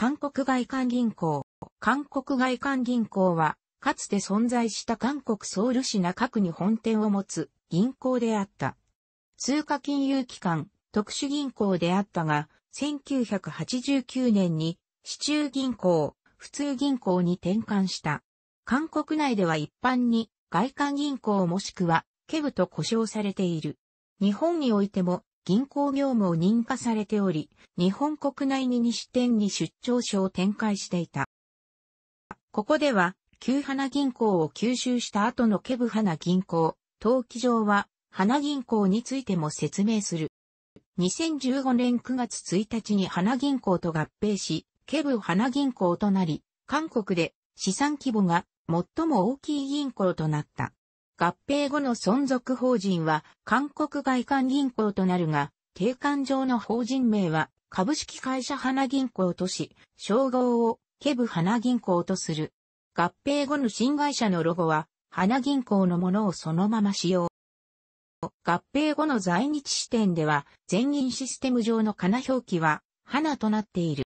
韓国外環銀行。韓国外環銀行は、かつて存在した韓国ソウル市中区に本店を持つ銀行であった。通貨金融機関、特殊銀行であったが、1989年に、市中銀行、普通銀行に転換した。韓国内では一般に、外環銀行もしくは、ケブと呼称されている。日本においても、銀行業務を認可されており、日本国内に西店に出張所を展開していた。ここでは、旧花銀行を吸収した後のケブ花銀行、登記上は、花銀行についても説明する。2015年9月1日に花銀行と合併し、ケブ花銀行となり、韓国で資産規模が最も大きい銀行となった。合併後の存続法人は韓国外環銀行となるが、定款上の法人名は株式会社花銀行とし、称号をケブ花銀行とする。合併後の新会社のロゴは、花銀行のものをそのまま使用。合併後の在日支店では、全銀システム上の金表記は、花となっている。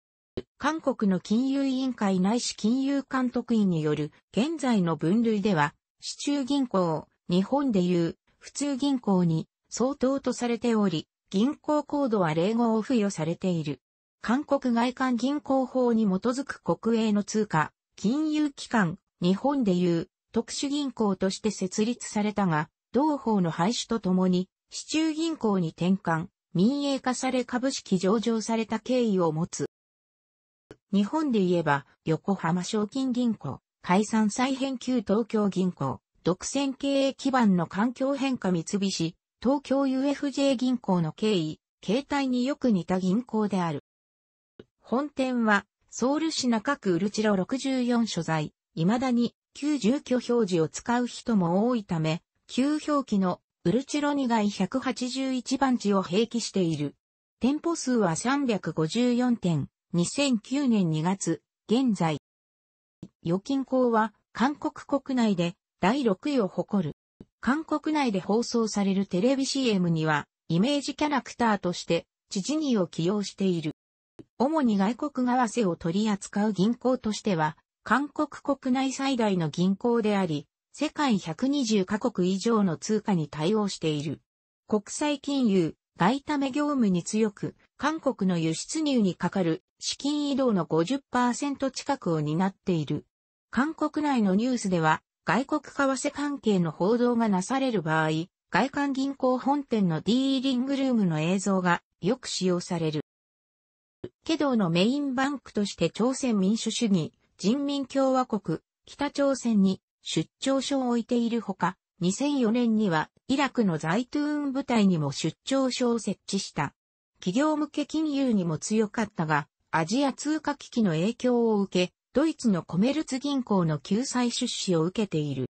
韓国の金融委員会内市金融監督員による現在の分類では、市中銀行、日本でいう、普通銀行に相当とされており、銀行コードは例号を付与されている。韓国外間銀行法に基づく国営の通貨、金融機関、日本でいう特殊銀行として設立されたが、同法の廃止とともに、市中銀行に転換、民営化され株式上場された経緯を持つ。日本で言えば、横浜賞金銀行、解散再編旧東京銀行、独占経営基盤の環境変化三菱、東京 UFJ 銀行の経緯、形態によく似た銀行である。本店は、ソウル市中区ウルチロ64所在、未だに旧住居表示を使う人も多いため、旧表記のウルチロ2街181番地を併記している。店舗数は354店、2009年2月、現在、預金口は韓国国内で第6位を誇る。韓国内で放送されるテレビ CM にはイメージキャラクターとして父にを起用している。主に外国為替を取り扱う銀行としては、韓国国内最大の銀行であり、世界120カ国以上の通貨に対応している。国際金融、外為業務に強く、韓国の輸出入にかかる資金移動の50%近くを担っている。韓国内のニュースでは、外国為替関係の報道がなされる場合、外環銀行本店のディーリングルームの映像がよく使用される。ケドのメインバンクとして朝鮮民主主義、人民共和国、北朝鮮に出張所を置いているほか、2004年にはイラクのザイトゥーン部隊にも出張所を設置した。企業向け金融にも強かったが、アジア通貨危機の影響を受け、ドイツのコメルツ銀行の救済出資を受けている。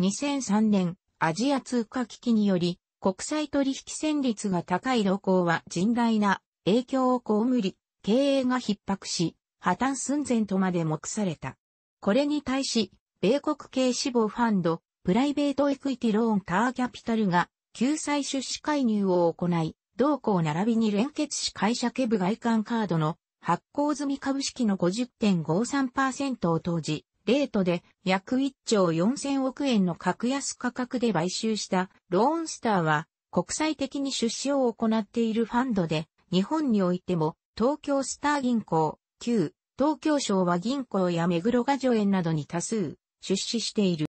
2003年、アジア通貨危機により、国際取引戦率が高い動向は甚大な影響を被り、経営が逼迫し、破綻寸前とまで目された。これに対し、米国系志望ファンド、プライベートエクイティローンターキャピタルが、救済出資介入を行い、同行並びに連結し会社ケブ外観カードの発行済み株式の50.53%を投じ、レートで約1兆4000億円の格安価格で買収したローンスターは国際的に出資を行っているファンドで日本においても東京スター銀行、旧東京省は銀行や目黒ガジョ園などに多数出資している。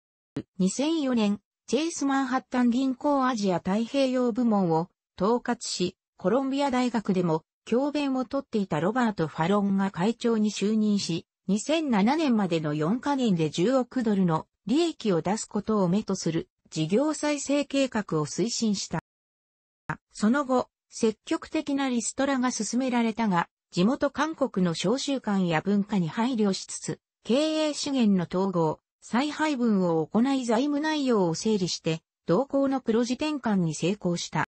2004年、チェイスマンハッタン銀行アジア太平洋部門を統括し、コロンビア大学でも教鞭をとっていたロバート・ファロンが会長に就任し、2007年までの4カ年で10億ドルの利益を出すことを目とする事業再生計画を推進した。その後、積極的なリストラが進められたが、地元韓国の商習慣や文化に配慮しつつ、経営資源の統合、再配分を行い財務内容を整理して、同行の黒字転換に成功した。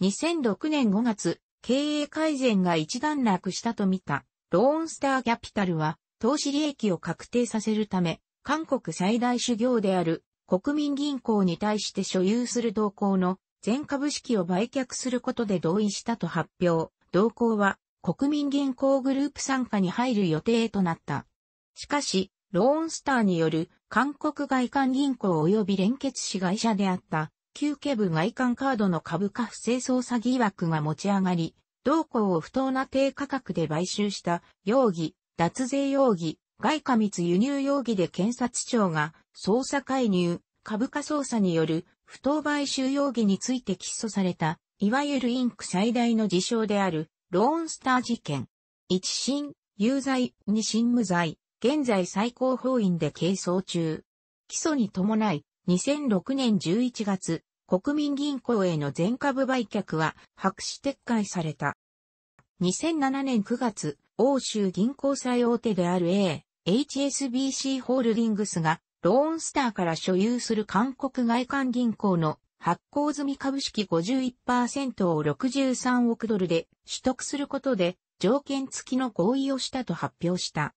2006年5月、経営改善が一段落したと見た、ローンスターキャピタルは、投資利益を確定させるため、韓国最大主業である国民銀行に対して所有する同行の全株式を売却することで同意したと発表。同行は国民銀行グループ参加に入る予定となった。しかし、ローンスターによる韓国外環銀行及び連結子会社であった旧ケ部外観カードの株価不正捜査疑惑が持ち上がり、同行を不当な低価格で買収した容疑、脱税容疑、外貨密輸入容疑で検察庁が捜査介入、株価捜査による不当買収容疑について起訴された、いわゆるインク最大の事象であるローンスター事件。一審、有罪、二審無罪、現在最高法院で係争中。起訴に伴い、2006年11月、国民銀行への全株売却は白紙撤回された。2007年9月、欧州銀行最大手である A、HSBC ホールディングスがローンスターから所有する韓国外貨銀行の発行済み株式51%を63億ドルで取得することで条件付きの合意をしたと発表した。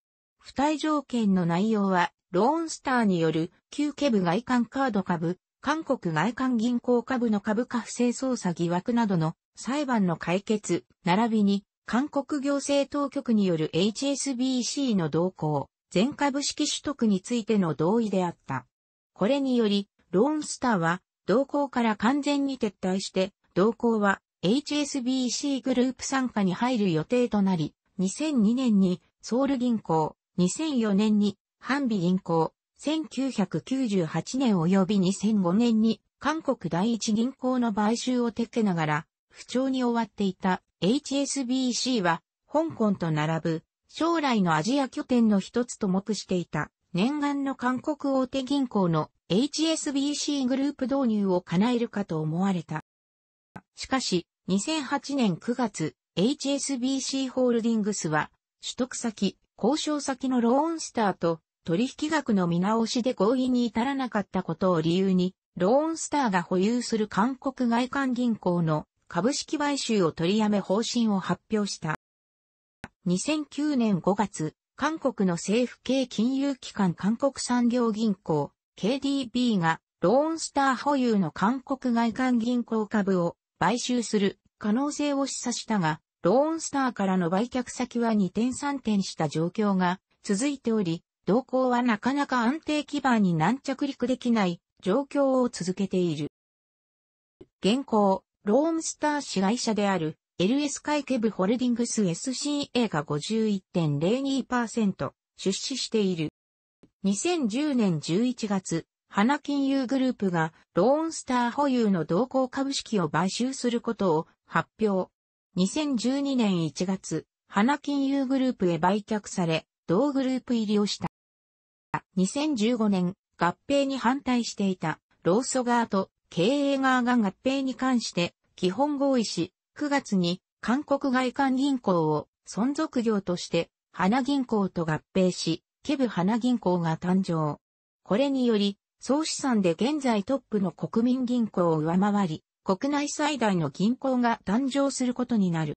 付帯条件の内容はローンスターによる旧ケブ外環カード株韓国外環銀行株の株価不正捜査疑惑などの裁判の解決、並びに韓国行政当局による HSBC の動向、全株式取得についての同意であった。これにより、ローンスターは動向から完全に撤退して、動向は HSBC グループ参加に入る予定となり、2002年にソウル銀行、2004年にハンビ銀行、1998年及び2005年に韓国第一銀行の買収を撤けながら不調に終わっていた HSBC は香港と並ぶ将来のアジア拠点の一つと目していた念願の韓国大手銀行の HSBC グループ導入を叶えるかと思われた。しかし2008年9月 HSBC ホールディングスは取得先、交渉先のローンスターと取引額の見直しで合意に至らなかったことを理由に、ローンスターが保有する韓国外環銀行の株式買収を取りやめ方針を発表した。2009年5月、韓国の政府系金融機関韓国産業銀行 KDB がローンスター保有の韓国外環銀行株を買収する可能性を示唆したが、ローンスターからの売却先は二転三転した状況が続いており、動向はなかなか安定基盤に軟着陸できない状況を続けている。現行、ロームスター市会社である LS 会ケブホールディングス SCA が51.02%出資している。2010年11月、花金融グループがローンスター保有の同行株式を買収することを発表。2012年1月、花金融グループへ売却され、同グループ入りをした。2015年、合併に反対していた、ローソ側と経営側が合併に関して基本合意し、9月に韓国外環銀行を存続業として花銀行と合併し、ケブ花銀行が誕生。これにより、総資産で現在トップの国民銀行を上回り、国内最大の銀行が誕生することになる。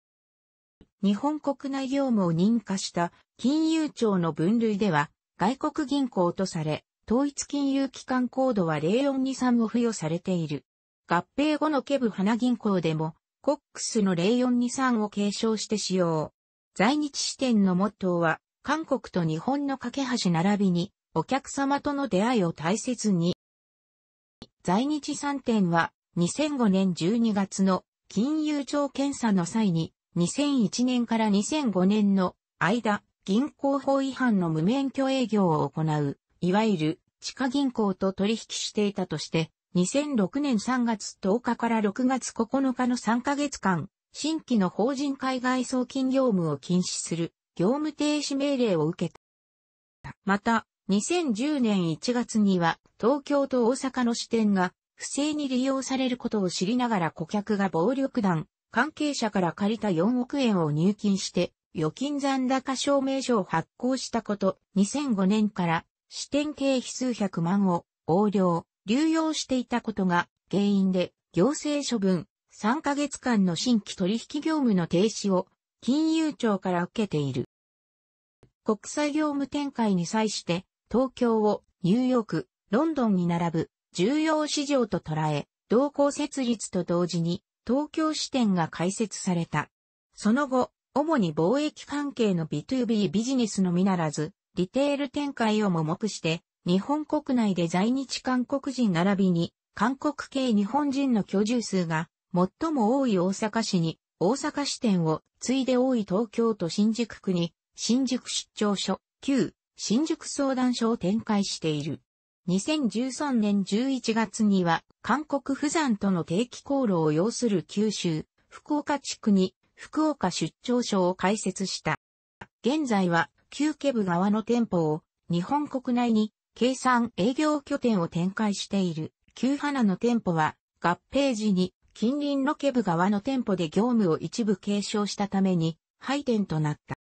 日本国内業務を認可した金融庁の分類では、外国銀行とされ、統一金融機関コードは0423を付与されている。合併後のケブ花銀行でも、コックスの0423を継承して使用。在日支店のモットーは、韓国と日本の架け橋並びに、お客様との出会いを大切に。在日3店は、2005年12月の金融庁検査の際に、2001年から2005年の間、銀行法違反の無免許営業を行う、いわゆる地下銀行と取引していたとして、2006年3月10日から6月9日の3ヶ月間、新規の法人海外送金業務を禁止する業務停止命令を受けた。また、2010年1月には東京と大阪の支店が不正に利用されることを知りながら顧客が暴力団関係者から借りた4億円を入金して預金残高証明書を発行したこと、2005年から支店経費数百万を横領、流用していたことが原因で行政処分3ヶ月間の新規取引業務の停止を金融庁から受けている。国際業務展開に際して東京をニューヨーク、ロンドンに並ぶ重要市場と捉え、同行設立と同時に東京支店が開設された。その後、主に貿易関係の B2B ビジネスのみならず、リテール展開をも目して、日本国内で在日韓国人並びに、韓国系日本人の居住数が最も多い大阪市に、大阪支店をついで多い東京都新宿区に、新宿出張所、旧新宿相談所を展開している。2013年11月には、韓国釜山との定期航路を要する九州、福岡地区に福岡出張所を開設した。現在は、旧ケブ側の店舗を、日本国内に、計算営業拠点を展開している、旧花の店舗は、合併時に、近隣のケブ側の店舗で業務を一部継承したために、廃店となった。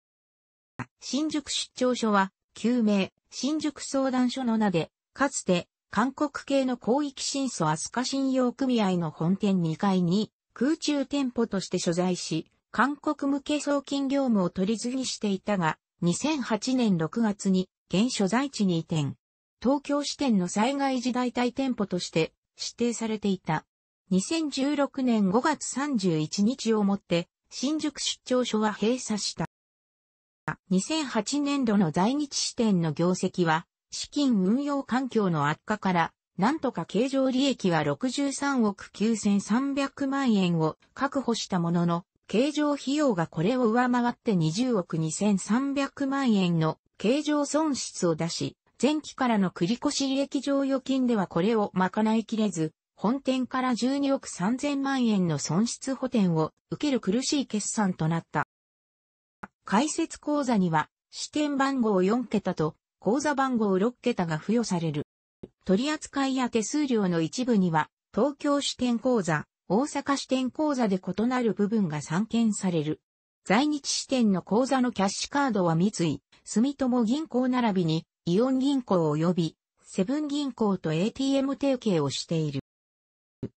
新宿出張所は、旧名、新宿相談所の名で、かつて、韓国系の広域新素飛鳥信用組合の本店2階に、空中店舗として所在し、韓国向け送金業務を取り次ぎしていたが、2008年6月に現所在地に移転。東京支店の災害時代帯店舗として指定されていた。2016年5月31日をもって新宿出張所は閉鎖した。2008年度の在日支店の業績は資金運用環境の悪化からなんとか経常利益は63億9300万円を確保したものの、経常費用がこれを上回って20億2300万円の経常損失を出し、前期からの繰越利益剰余金ではこれを賄いきれず、本店から12億3000万円の損失補填を受ける苦しい決算となった。解説口座には、支店番号4桁と、口座番号6桁が付与される。取扱いや手数料の一部には、東京支店口座、大阪支店口座で異なる部分が散見される。在日支店の口座のキャッシュカードは三井、住友銀行並びに、イオン銀行及び、セブン銀行と ATM 提携をしている。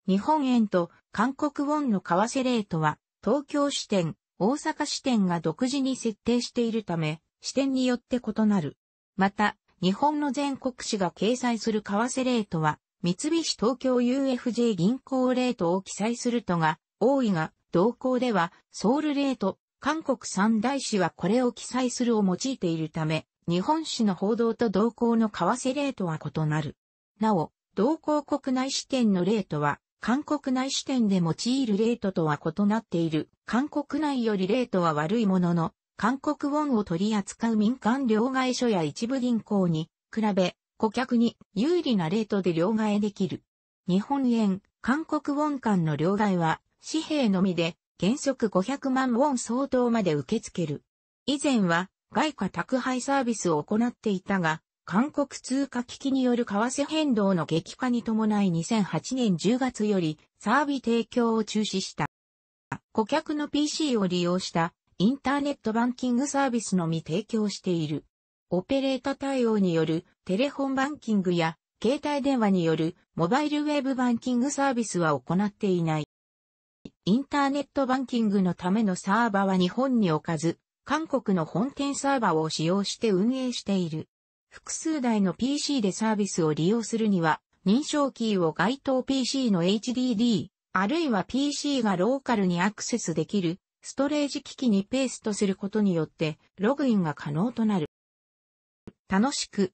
日本円と韓国ウォンの為替レートは、東京支店、大阪支店が独自に設定しているため、支店によって異なる。また、日本の全国紙が掲載する為替レートは、三菱東京 UFJ 銀行レートを記載するとが、多いが、同行では、ソウルレート、韓国三大紙はこれを記載するを用いているため、日本紙の報道と同行の為替レートは異なる。なお、同行国内支店のレートは、韓国内支店で用いるレートとは異なっている。韓国内よりレートは悪いものの、韓国ウォンを取り扱う民間両替所や一部銀行に比べ、顧客に有利なレートで両替できる。日本円、韓国ウォン間の両替は、紙幣のみで、原則500万ウォン相当まで受け付ける。以前は、外貨宅配サービスを行っていたが、韓国通貨危機による為替変動の激化に伴い2008年10月よりサービス提供を中止した。顧客の PC を利用したインターネットバンキングサービスのみ提供している。オペレータ対応によるテレホンバンキングや携帯電話によるモバイルウェブバンキングサービスは行っていない。インターネットバンキングのためのサーバは日本に置かず、韓国の本店サーバを使用して運営している。複数台の PC でサービスを利用するには、認証キーを該当 PC の HDD、あるいは PC がローカルにアクセスできるストレージ機器にペーストすることによってログインが可能となる。楽しく